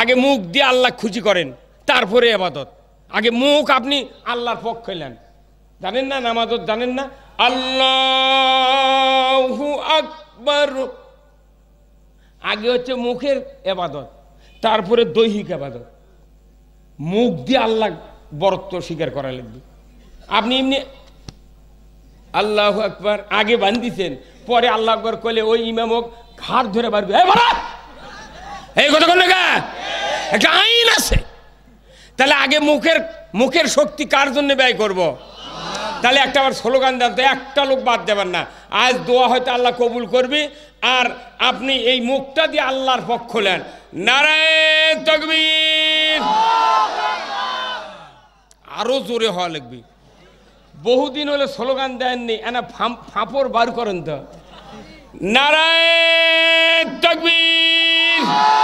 আগে মুখ দিয়ে আল্লাহ খুশি করেন তারপরে আবাদত আগে মুখ আপনি আল্লাহর পক্ষ খেলেন জানেন না নামাজত জানেন না আল্লাহ আকবর আগে হচ্ছে মুখের এবাদত তারপরে দৈহিক এবাদত মুখ দিয়ে আল্লাহ বরত্ব স্বীকার করা লাগবে আপনি এমনি আল্লাহ আকবর আগে বান্ধিছেন পরে আল্লাহ আকবর কলে ওই ইমামক হাত ধরে বাড়বে এই কথা বললে গা একটা আইন আছে তাহলে আগে মুখের মুখের শক্তি কার জন্য ব্যয় করব। তাহলে একটা আবার স্লোগান দেন তো একটা লোক বাদ দেবেন না আজ দোয়া হয়তো আল্লাহ কবুল করবি আর আপনি এই মুখটা দিয়ে আল্লাহর পক্ষ নেন নারায়ণ তকবির আরও জোরে হওয়া লাগবে বহুদিন হলে স্লোগান দেননি এনা ফাঁপড় বার করেন তো নারায়ণ তকবির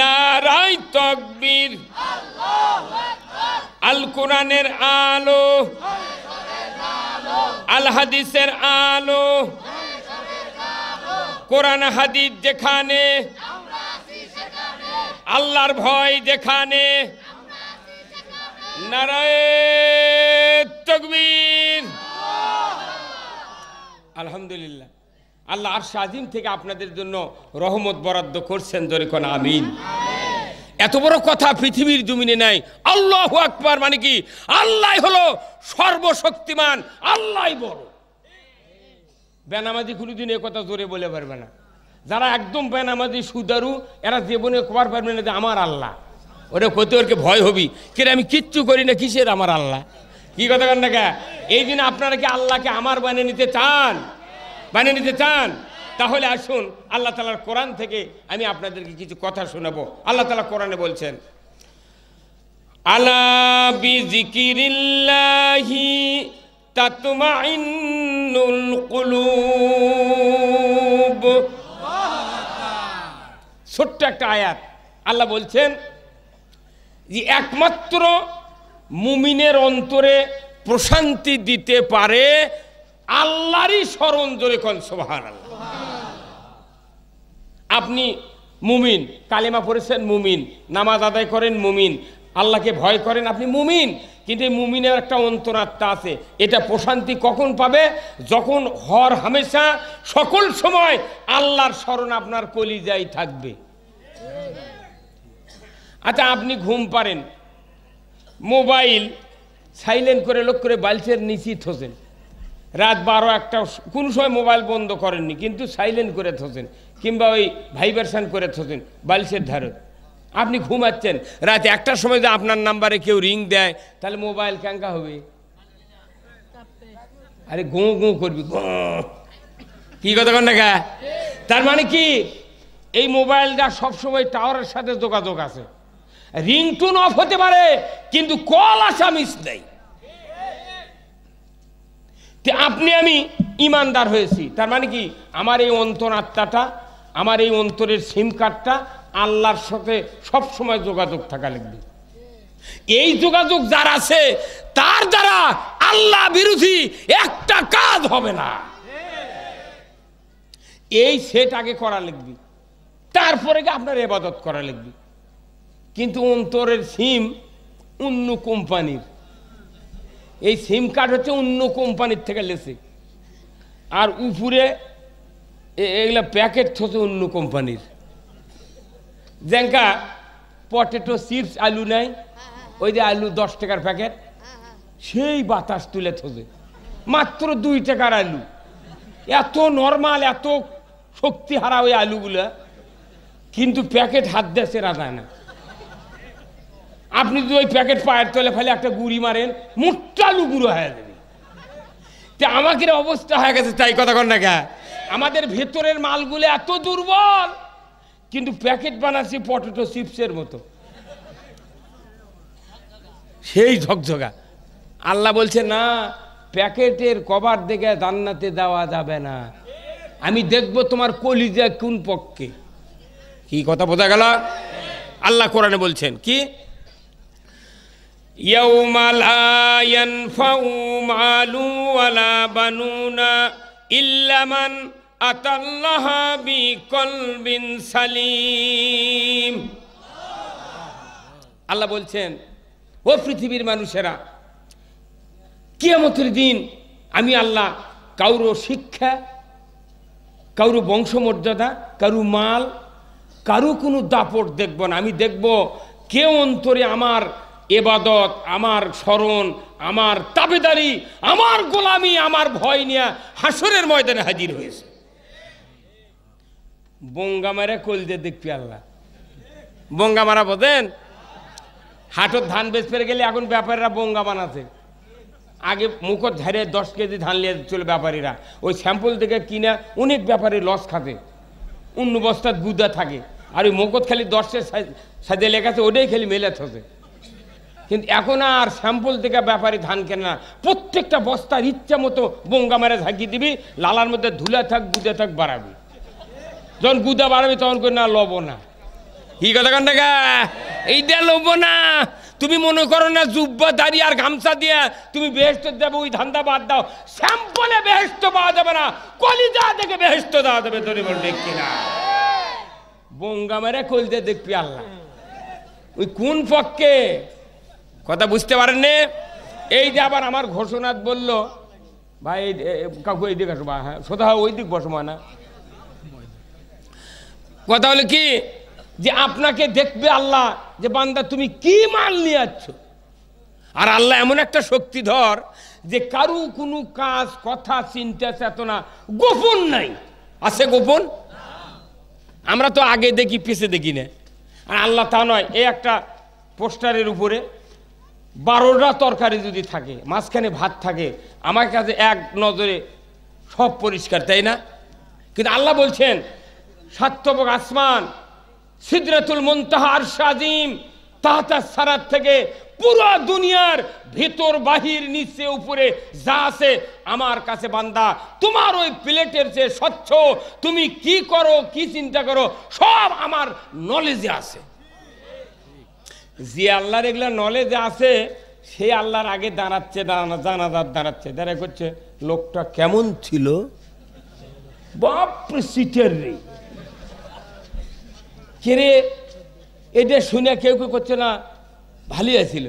নারাই তকবীর আল কোরআনের আলো আল হাদিসের আলো কোরআন হাদিস যেখানে আল্লাহর ভয় যেখানে নারায় তকবীর আলহামদুলিল্লাহ আল্লাহ আর স্বাধীন থেকে আপনাদের জন্য রহমত বরাদ্দ করছেন জরিকন আমিন এত বড় কথা পৃথিবীর জমিনে নাই আল্লাহ আকবর মানে কি আল্লাহ হলো সর্বশক্তিমান আল্লাহ বড় বেনামাজি কোনোদিন এ কথা জোরে বলে পারবে না যারা একদম বেনামাজি সুদারু এরা জীবনে কবার পারবে না যে আমার আল্লাহ ওরা কত ওরকে ভয় হবি কেন আমি কিচ্ছু করি না কিসের আমার আল্লাহ কি কথা কেন না এই দিন আপনারা কি আল্লাহকে আমার বানিয়ে নিতে চান বানিয়ে নিতে চান তাহলে আসুন আল্লাহ তালার কোরআন থেকে আমি আপনাদেরকে কিছু কথা শোনাবো আল্লাহ তালা কোরআনে বলছেন আলা ছোট্ট একটা আয়াত আল্লাহ বলছেন যে একমাত্র মুমিনের অন্তরে প্রশান্তি দিতে পারে আল্লাহরই স্মরণ জোরে কন সোহান আপনি মুমিন কালিমা পড়েছেন মুমিন নামাজ আদায় করেন মুমিন আল্লাহকে ভয় করেন আপনি মুমিন কিন্তু এই মুমিনের একটা অন্তরাত্মা আছে এটা প্রশান্তি কখন পাবে যখন হর হামেশা সকল সময় আল্লাহর স্মরণ আপনার কলিজাই থাকবে আচ্ছা আপনি ঘুম পারেন মোবাইল সাইলেন্ট করে লোক করে বালচের নিশ্চিত হোসেন রাত বারো একটা কোনো সময় মোবাইল বন্ধ করেননি কিন্তু সাইলেন্ট করে থাকেন কিংবা ওই ভাইব্রেশন করে থাকেন বালিশের ধারে আপনি ঘুমাচ্ছেন রাত একটার সময় যদি আপনার নাম্বারে কেউ রিং দেয় তাহলে মোবাইল ক্যাঙ্কা হবে আরে গো গো করবি কি কথা কন না তার মানে কি এই মোবাইলটা সবসময় টাওয়ারের সাথে যোগাযোগ আছে রিং টুন অফ হতে পারে কিন্তু কল মিস নেই যে আপনি আমি ইমানদার হয়েছি তার মানে কি আমার এই অন্তরাত্মাটা আমার এই অন্তরের সিম কার্ডটা আল্লাহর সাথে সবসময় যোগাযোগ থাকা লাগবে এই যোগাযোগ যার আছে তার দ্বারা আল্লাহ বিরোধী একটা কাজ হবে না এই সেট আগে করা লাগবে তারপরে আপনার এবাদত করা লাগবে কিন্তু অন্তরের সিম অন্য কোম্পানির এই সিম কার্ড হচ্ছে অন্য কোম্পানির থেকে লেসে আর উপরে এগুলা প্যাকেট হচ্ছে অন্য কোম্পানির যেঙ্কা পটেটো চিপস আলু নাই ওই যে আলু দশ টাকার প্যাকেট সেই বাতাস তুলে থাকে মাত্র দুই টাকার আলু এত নর্মাল এত শক্তি হারা ওই আলুগুলো কিন্তু প্যাকেট হাত দেয় সেরা যায় না আপনি যদি ওই প্যাকেট পায়ের তলে ফেলে একটা গুড়ি মারেন মোট্টালু গুঁড়ো হয়ে যাবে তা আমাকে অবস্থা হয়ে গেছে তাই কথা কর না কে আমাদের ভেতরের মালগুলো এত দুর্বল কিন্তু প্যাকেট বানাচ্ছি পটেটো চিপসের মতো সেই ঝকঝকা আল্লাহ বলছে না প্যাকেটের কভার দেখে জান্নাতে দেওয়া যাবে না আমি দেখব তোমার কলিজা কোন পক্ষে কি কথা বোঝা গেল আল্লাহ কোরআনে বলছেন কি يوم لا ينفع مال ولا بنون إلا من أتى الله بقلب سليم আল্লাহ বলছেন ও পৃথিবীর মানুষেরা কিয়ামতের দিন আমি আল্লাহ কারো শিক্ষা কারো বংশমর্যাদা কারো মাল কারো কোনো দাপট দেখব না আমি দেখব কে অন্তরে আমার এবাদত আমার স্মরণ আমার তাবেদারি আমার গোলামি আমার ভয় নিয়ে হাসরের ময়দানে হাজির হয়েছে বঙ্গামারে কল দিয়ে দেখবি আল্লাহ বঙ্গামারা বোঝেন হাটত ধান পেরে গেলে এখন ব্যাপারীরা বঙ্গা বানাতে আগে মুখত ধারে দশ কেজি ধান নিয়ে চলে ব্যাপারীরা ওই স্যাম্পল থেকে কিনা অনেক ব্যাপারী লস খাতে অন্য বস্তার গুদা থাকে আর ওই মুখত খালি দশের সাজে লেখাছে ওটাই খালি মেলে থাকে কিন্তু এখন আর স্যাম্পল থেকে ব্যাপারে ধান কেনে না প্রত্যেকটা বস্তার ইচ্ছা মতো বঙ্গা মেরে ঝাঁকি দিবি লালার মধ্যে ধুলা থাক গুদা থাক বাড়াবি যখন গুদা বাড়াবি তখন করে না লবো না কি কথা কেন এইটা লব না তুমি মনে করো না জুব্বা দাঁড়িয়ে আর গামছা দিয়ে তুমি বেহেস্ত দেবে ওই ধান্দা বাদ দাও স্যাম্পলে বেহেস্ত পাওয়া যাবে না কলিজা থেকে বেহেস্ত দেওয়া যাবে তোর দেখি না বঙ্গা মেরে কলিজা দেখবি আল্লাহ ওই কোন পক্ষে কথা বুঝতে পারেন এই যে আবার আমার ঘোষণাত বলল ভাই কাকু এই দিকে বা হ্যাঁ সোধা ওই দিক বসো না কথা হলো কি যে আপনাকে দেখবে আল্লাহ যে বান্দা তুমি কি মাল নিয়ে আছ আর আল্লাহ এমন একটা শক্তিধর যে কারু কোনো কাজ কথা চিন্তা চেতনা গোপন নাই আছে গোপন আমরা তো আগে দেখি পিছে দেখি না আর আল্লাহ তা নয় এই একটা পোস্টারের উপরে বারোটা তরকারি যদি থাকে মাঝখানে ভাত থাকে আমার কাছে এক নজরে সব পরিষ্কার তাই না কিন্তু আল্লাহ বলছেন সাত্যবক আসমান সিদ্রাতুল মন্তাহার সাজিম তাহাতা সারাত থেকে পুরো দুনিয়ার ভেতর বাহির নিচে উপরে যা আছে আমার কাছে বান্দা তোমার ওই প্লেটের যে স্বচ্ছ তুমি কি করো কি চিন্তা করো সব আমার নলেজে আছে যে আল্লাহর এগুলো নলেজ আছে সেই আল্লাহর আগে দাঁড়াচ্ছে দাঁড়ানো জানাজার দাঁড়াচ্ছে দাঁড়া করছে লোকটা কেমন ছিল বাপ সিটের রে কেরে এটা শুনে কেউ কেউ করছে না ভালি আছিল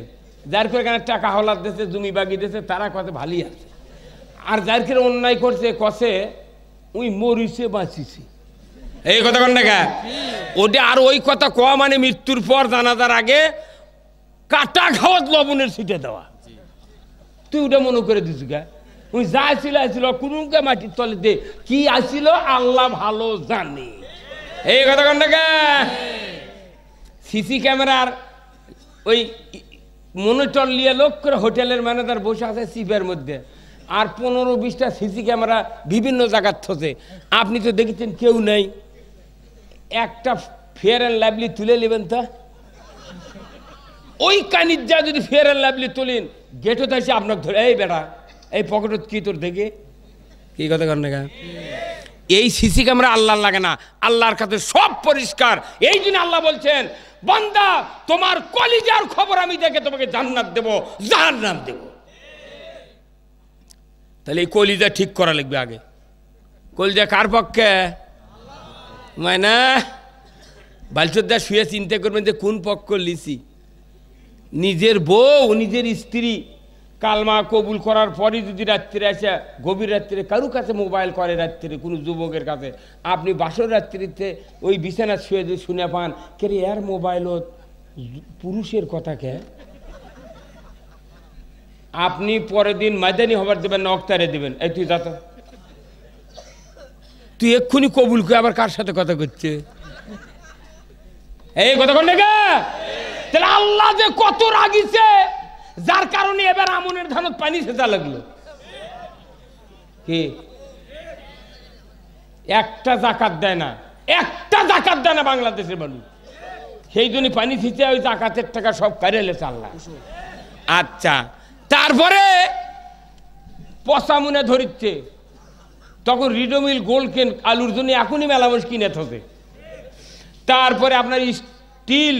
যার করে এখানে টাকা হলার দেশে জমি বাগি দেশে তারা কত ভালি আছে আর যার করে অন্যায় করছে কষে উই মরিছে বাঁচিছে এই কথা কন দেখা ওটা আর ওই কথা কওয়া মানে মৃত্যুর পর জানাজার আগে কাটা খাওয়াত লবণের ছিটে দেওয়া তুই ওটা মনে করে দিস গা ওই যা ছিল আসিল কোনকে মাটির তলে দে কি আসিল আল্লাহ ভালো জানে এই কথা কন দেখা সিসি ক্যামেরার ওই মনিটর নিয়ে লোক করে হোটেলের ম্যানেজার বসে আছে সিপের মধ্যে আর পনেরো বিশটা সিসি ক্যামেরা বিভিন্ন জায়গার থসে আপনি তো দেখেছেন কেউ নেই একটা ফেয়ার অ্যান্ড লাভলি তুলে নেবেন তা ওই কানির যা যদি ফেয়ার অ্যান্ড লাভলি তুলেন গেটও তাইছে আপনার ধরে এই বেড়া এই পকেটত কি তোর দেখে কি কথা কর না এই সিসি ক্যামেরা আল্লাহর লাগে না আল্লাহর কাছে সব পরিষ্কার এই জন্য আল্লাহ বলছেন বন্দা তোমার কলিজার খবর আমি দেখে তোমাকে জান্নাত দেব নাম দেব তাহলে এই কলিজা ঠিক করা লাগবে আগে কলিজা কার পক্ষে মায়না বালচোদ্দা শুয়ে চিন্তা করবেন যে কোন পক্ষ লিসি নিজের বউ নিজের স্ত্রী কালমা কবুল করার পরই যদি রাত্রে আসে গভীর রাত্রে কারো কাছে মোবাইল করে রাত্রে কোনো যুবকের কাছে আপনি বাসর রাত্রিতে ওই বিছানা শুয়ে যদি শুনে পান কে এর মোবাইলত পুরুষের কথা কে আপনি পরের দিন মাদানি হবার দেবেন না অক্তারে দেবেন এই তুই যাতা তুই এক্ষুনি কবুল করে আবার কার সাথে কথা করছে এই কথা গে তাহলে আল্লাহ যে কত রাগিছে যার কারণে এবার আমনের ধানত পানি সেটা লাগলো কি একটা জাকাত দেয় না একটা জাকাত দেয় না বাংলাদেশের মানুষ সেই জন্য পানি ছিচে ওই জাকাতের টাকা সব কারেলে চাল্লা আচ্ছা তারপরে পচা মুনে ধরিচ্ছে তখন রিডোমিল গোল্ড কেন আলুর জন্য এখনই মেলামাস কিনে থাকে তারপরে আপনার স্টিল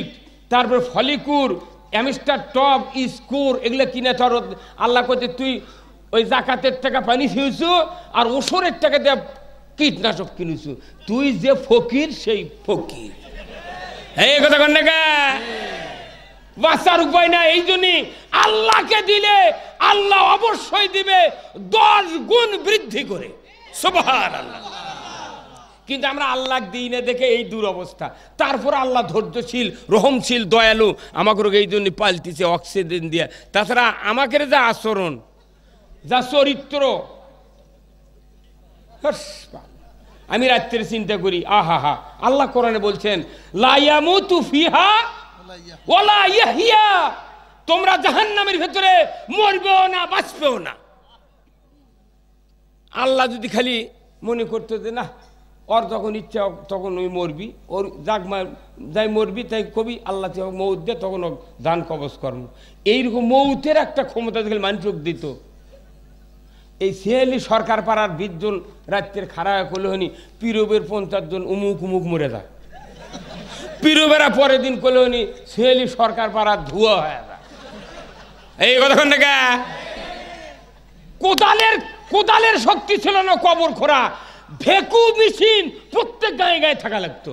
তারপরে ফলিকুর অ্যামিস্টার টপ স্কোর এগুলো কিনে থর আল্লাহ করছে তুই ওই জাকাতের টাকা পানি খেয়েছো আর ওষুরের টাকা দিয়ে কীটনাশক কিনেছো তুই যে ফকির সেই ফকির এই কথা কন বাঁচার উপায় না এই জন্যই আল্লাহকে দিলে আল্লাহ অবশ্যই দিবে দশ গুণ বৃদ্ধি করে কিন্তু আমরা আল্লাহ দিনে দেখে এই দুরবস্থা তারপর আল্লাহ ধৈর্যশীল রহমশীল দয়ালু আমাকে এই জন্য পাল্টিছে অক্সিজেন দিয়া তাছাড়া আমাকে যা আচরণ যা চরিত্র আমি রাত্রে চিন্তা করি আহা হা আল্লাহ কোরআনে বলছেন লাইয়ামুতু ফিহা ওলা তোমরা জাহান্নামের ভেতরে মরবেও না বাঁচবেও না আল্লাহ যদি খালি মনে করতো যে না ওর যখন ইচ্ছা হোক তখন ওই মরবি ওর যাক যাই মরবি তাই কবি আল্লাহ মৌত দে তখন দান কবচ কর্ম এইরকম মৌতের একটা ক্ষমতা দেখলে মানুষ দিত এই সিয়ালি সরকার পাড়ার বিশজন রাত্রের খাড়া করলে হনি পিরবের পঞ্চাশ জন উমুক উমুক মরে যায় পিরবেরা পরের দিন করলে হনি সিহেলি সরকার পাড়ার ধুয়া হয়ে যায় এই কথা কোদালের কোদালের শক্তি ছিল না কবর খোরা ভেকু মেশিন প্রত্যেক গায়ে গায়ে থাকা লাগতো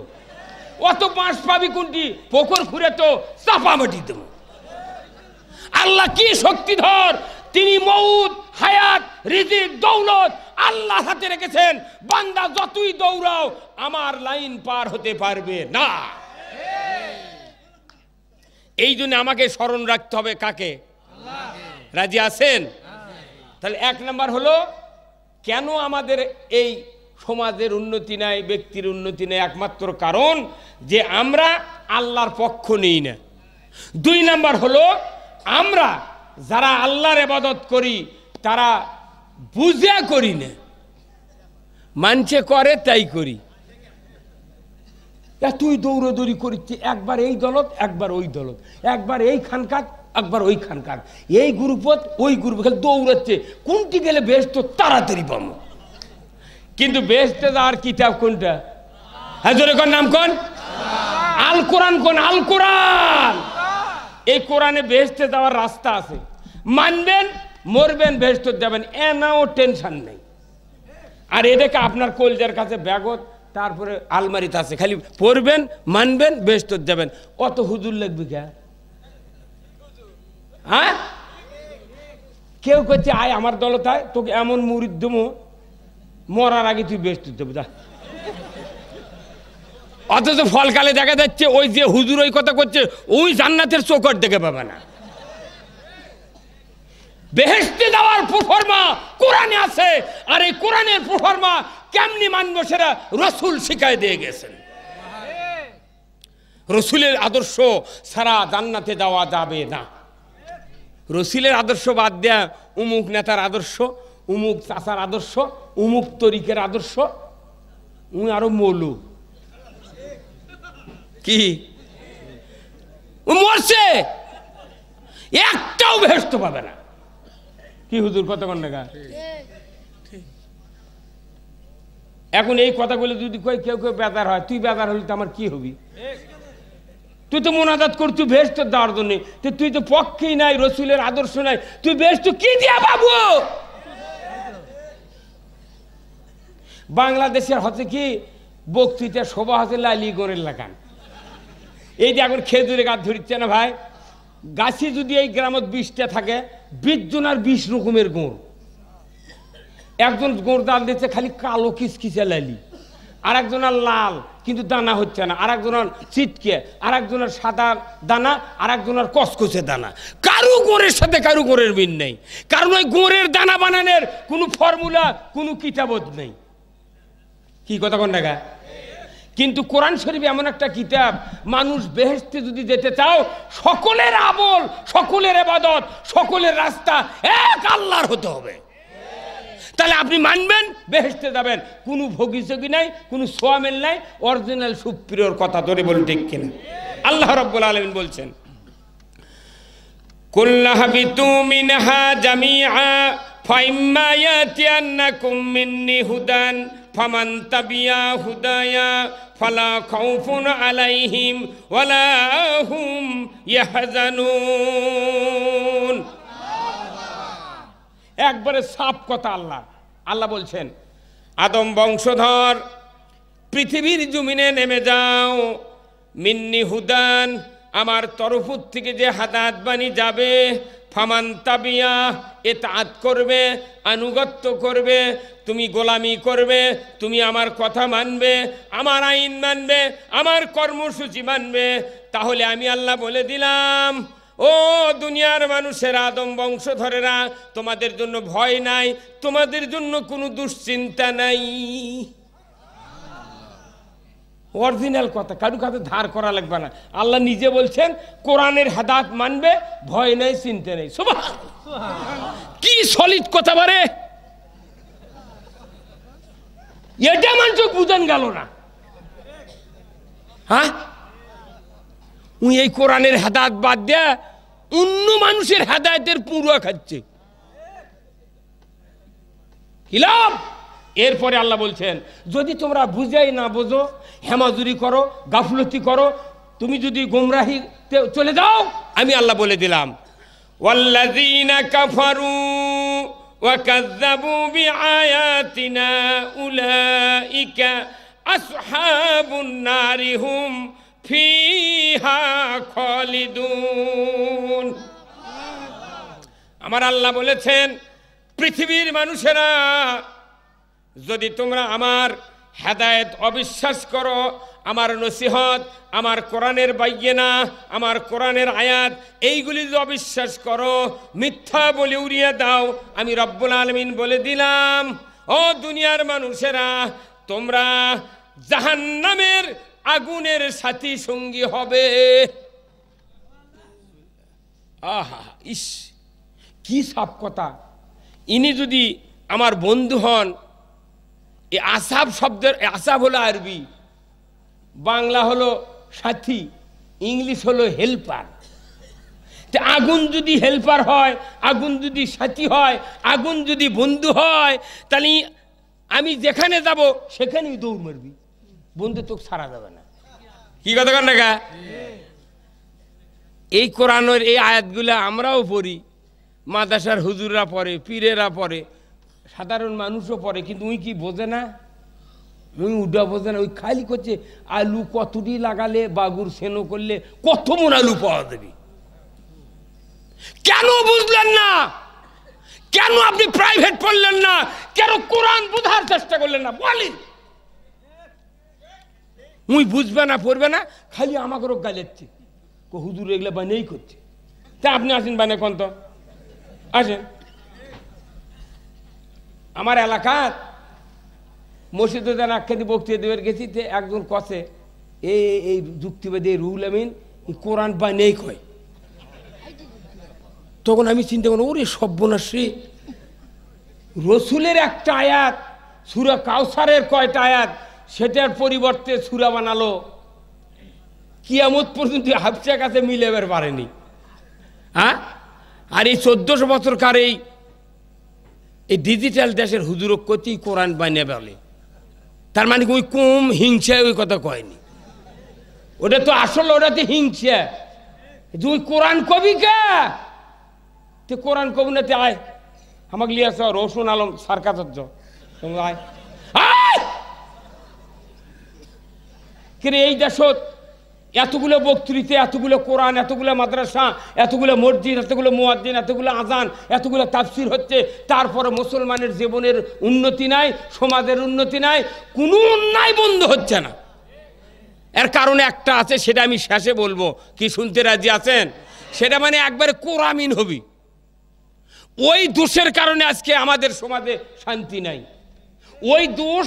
অত বাঁশ পাবি কোনটি পোখর খুঁড়ে তো চাপা মাটি দেব আল্লাহ কি শক্তিধর তিনি মৌত হায়াত রিজিক দৌলত আল্লাহ হাতে রেখেছেন বান্দা যতই দৌড়াও আমার লাইন পার হতে পারবে না এই জন্য আমাকে স্মরণ রাখতে হবে কাকে রাজি আছেন তাহলে এক নাম্বার হলো কেন আমাদের এই সমাজের উন্নতি নাই ব্যক্তির উন্নতি নাই একমাত্র কারণ যে আমরা আল্লাহর পক্ষ নিই না দুই নাম্বার হলো আমরা যারা আল্লাহর এবাদত করি তারা বুঝে করি না মানছে করে তাই করি তুই দৌড়দৌড়ি করিস একবার এই দলত একবার ওই দলত একবার এই খানকাত একবার ওইখানকার এই গুরুপথ ওই গ্রুপ দৌড়াচ্ছে কোনটি গেলে বেশ তো তাড়াতাড়ি পাবো কিন্তু বেশতে আর কিতাব কোনটা হ্যাঁ কোন নাম কোন আল কোরআন কোন আল কোরআন এই কোরআনে বেহেস্তে যাওয়ার রাস্তা আছে মানবেন মরবেন বেহেস্ত যাবেন এনাও টেনশন নেই আর এটাকে আপনার কলজার কাছে ব্যাগত তারপরে আলমারিতে আছে খালি পড়বেন মানবেন বেহেস্ত যাবেন অত হুজুর লাগবে কেন হ্যাঁ কেউ করছে আয় আমার দলতায় তোকে এমন মুড়ির দেবো মরার আগে তুই ব্যস্ত দেবো যা অথচ ফলকালে দেখা যাচ্ছে ওই যে হুজুর ওই কথা করছে ওই জান্নাতের চোখট দেখে পাবে না বেহেস্তে যাওয়ার প্রফর্মা কোরআনে আছে আর এই কোরআনের প্রফর্মা কেমনি মানব সেরা রসুল শিখায় দিয়ে গেছেন রসুলের আদর্শ সারা জান্নাতে যাওয়া যাবে না রসিলের আদর্শ বাদ দেয়া উমুক নেতার আদর্শ উমুক চাচার আদর্শ উমুক তরিকের আদর্শ উনি আরো মলু কি মরছে একটাও ভেস্ত পাবে না কি হুজুর কতক্ষণ টাকা এখন এই কথাগুলো যদি কেউ কেউ বেদার হয় তুই বেদার হলে তো আমার কি হবি তুই তো মোনাজাত কর তুই বেশ তোর দাঁড় নেই তো তুই তো পক্ষেই নাই রসুলের আদর্শ নাই তুই বেশ তো কি দিয়া বাবু বাংলাদেশের হচ্ছে কি বক্তৃতা শোভা হচ্ছে লালি গোরের লাগান এই যে এখন খেজুরে গাছ ধরিচ্ছে না ভাই গাছে যদি এই গ্রামত বিষটা থাকে বিশ জনার বিশ রকমের গোড় একজন গোড় দাল দিচ্ছে খালি কালো কিসকিসে লালি আর একজনের লাল কিন্তু দানা হচ্ছে না আর একজনের চিটকে আর একজনের সাদা দানা আর একজনের কসকসে দানা কারু গোড়ের সাথে কারু গোড়ের মিল নেই কারণ ওই গোড়ের দানা বানানোর কোনো ফর্মুলা কোনো কিতাবত নেই কি কথা কোন দেখা কিন্তু কোরআন শরীফ এমন একটা কিতাব মানুষ বেহেস্তে যদি যেতে চাও সকলের আবল সকলের এবাদত সকলের রাস্তা এক আল্লাহর হতে হবে তাহলে আপনি মানবেন বেহেসতে যাবেন কোনো ভোগিচকি নাই কোনো সোয়ামেল নাই অরিজিনাল সুপ্রিয়র কথা ধরে বলুন ঠিক কিনা আল্লাহ রব্বুল আলমিন বলছেন মিনহা হুদান আলাইহিম ওয়ালাহুম হুম একবারে সাপ কথা আল্লাহ আল্লাহ বলছেন আদম বংশধর পৃথিবীর জমিনে নেমে যাও মিন্নি হুদান আমার তরফ থেকে যে হাদাত বাণী যাবে ফামান তাবিয়া এ তাঁত করবে আনুগত্য করবে তুমি গোলামি করবে তুমি আমার কথা মানবে আমার আইন মানবে আমার কর্মসূচি মানবে তাহলে আমি আল্লাহ বলে দিলাম ও দুনিয়ার মানুষের আদম বংশধরেরা তোমাদের জন্য ভয় নাই তোমাদের জন্য কোনো দুশ্চিন্তা নাই অরিজিনাল কথা কারু কাছে ধার করা লাগবে না আল্লাহ নিজে বলছেন কোরআনের হাদাত মানবে ভয় নেই চিন্তা নেই কি সলিড কথা বারে এটা মানুষ বুঝান গেল না হ্যাঁ উনি এই কোরআনের হেদায়ত বাদ দেয় অন্য মানুষের হেদায়তের পুরুয়া খাচ্ছে এরপরে আল্লাহ বলছেন যদি তোমরা বুঝাই না বোঝো হেমাজুরি করো গাফলতি করো তুমি যদি গোমরাহি চলে যাও আমি আল্লাহ বলে দিলাম ওয়াল্লাযীনা কাফারু আমার আল্লাহ বলেছেন পৃথিবীর মানুষেরা যদি তোমরা আমার হেদায়ত অবিশ্বাস করো আমার নসিহত আমার কোরআনের বাইয়েনা আমার কোরআনের আয়াত এইগুলি যদি অবিশ্বাস করো মিথ্যা বলে উড়িয়ে দাও আমি রব্বুল আলমিন বলে দিলাম ও দুনিয়ার মানুষেরা তোমরা জাহান্নামের আগুনের সাথী সঙ্গী হবে আহা ইস কি সাপ কথা ইনি যদি আমার বন্ধু হন এ আসাব শব্দের আসাব হলো আরবি বাংলা হলো সাথী ইংলিশ হলো হেল্পার আগুন যদি হেল্পার হয় আগুন যদি সাথী হয় আগুন যদি বন্ধু হয় তাহলে আমি যেখানে যাব সেখানেই দৌড় মারবি বন্ধু তোকে ছাড়া যাবে না কি কথা কেন না এই কোরআনের এই আয়াতগুলো আমরাও পড়ি মাদাসার হুজুররা পরে পীরেরা পরে সাধারণ মানুষও পরে কিন্তু উই কি বোঝে না উই উডা বোঝে না ওই খালি করছে আলু কতটি লাগালে বাগুর সেনো করলে কত মন আলু পাওয়া যাবে কেন বুঝলেন না কেন আপনি প্রাইভেট পড়লেন না কেন কোরআন বোঝার চেষ্টা করলেন না বলেন মুই বুঝবে না পড়বে না খালি আমাকে রোগ গালেচ্ছি কো হুজুর এগুলো বানেই করছে তা আপনি আসেন বানে কন্ত আসেন আমার এলাকার মসজিদে যেন আখ্যাতি বক্তৃতা দেবের গেছি তে একজন কষে এই এই যুক্তিবাদী রুহুল আমিন কোরআন নেই কয় তখন আমি চিন্তা করি ওরে সব্যনাশ্রী রসুলের একটা আয়াত সুরা কাউসারের কয়টা আয়াত সেটার পরিবর্তে সুরা বানালো কিয়ামত পর্যন্ত হাফসা কাছে মিলেবার পারেনি হ্যাঁ আর এই চোদ্দশো বছরকার এই এই ডিজিটাল দেশের হুজুর কতি কোরআন বানিয়ে বলে তার মানে ওই কম হিংসায় ওই কথা কয়নি ওটা তো আসল ওটা তো হিংসা তুই কোরআন কবি কে তুই কোরআন কবি না তে আয় আমাকে লিয়াছ রসুন আলম সার কাজ আয় কিন্তু এই দেশত এতগুলো বক্তৃতে এতগুলো কোরআন এতগুলো মাদ্রাসা এতগুলো মসজিদ এতগুলো মোয়াজ্জিন এতগুলো আজান এতগুলো তাফসির হচ্ছে তারপরে মুসলমানের জীবনের উন্নতি নাই সমাজের উন্নতি নাই কোনো অন্যায় বন্ধ হচ্ছে না এর কারণে একটা আছে সেটা আমি শেষে বলবো কি শুনতে রাজি আছেন সেটা মানে একবারে কোরামিন হবি ওই দোষের কারণে আজকে আমাদের সমাজে শান্তি নাই ওই দোষ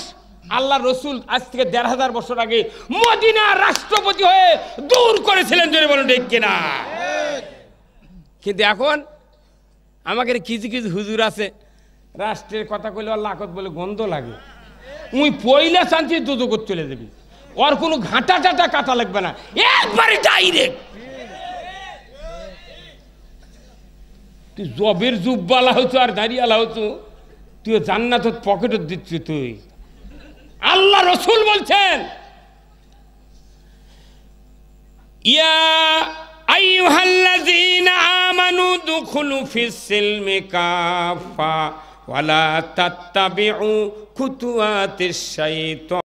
আল্লাহ রসুল আজ থেকে দেড় হাজার বছর আগে মদিনা রাষ্ট্রপতি হয়ে দূর করেছিলেন যদি বলুন ঠিক কিনা কিন্তু এখন আমাকে কিছু কিছু হুজুর আছে রাষ্ট্রের কথা কইলে আল্লাহ লাকত বলে গন্ধ লাগে উই পয়লা শান্তি করে চলে যাবি ওর কোনো ঘাঁটা টাটা কাটা লাগবে না একবারে ডাইরেক্ট তুই জবের জুব্বালা হচ্ছ আর দাঁড়িয়ে আলা হতো তুই জান্নাত পকেটত দিচ্ছিস তুই আল্লাহ রসুল বলছেন ইয়া আইয়ুহাল্লাযীনা আমানু দুখুলু ফিস সিলমি কাফা ওয়ালা তাত্তাবিউ খুতুয়াতিশ শাইতান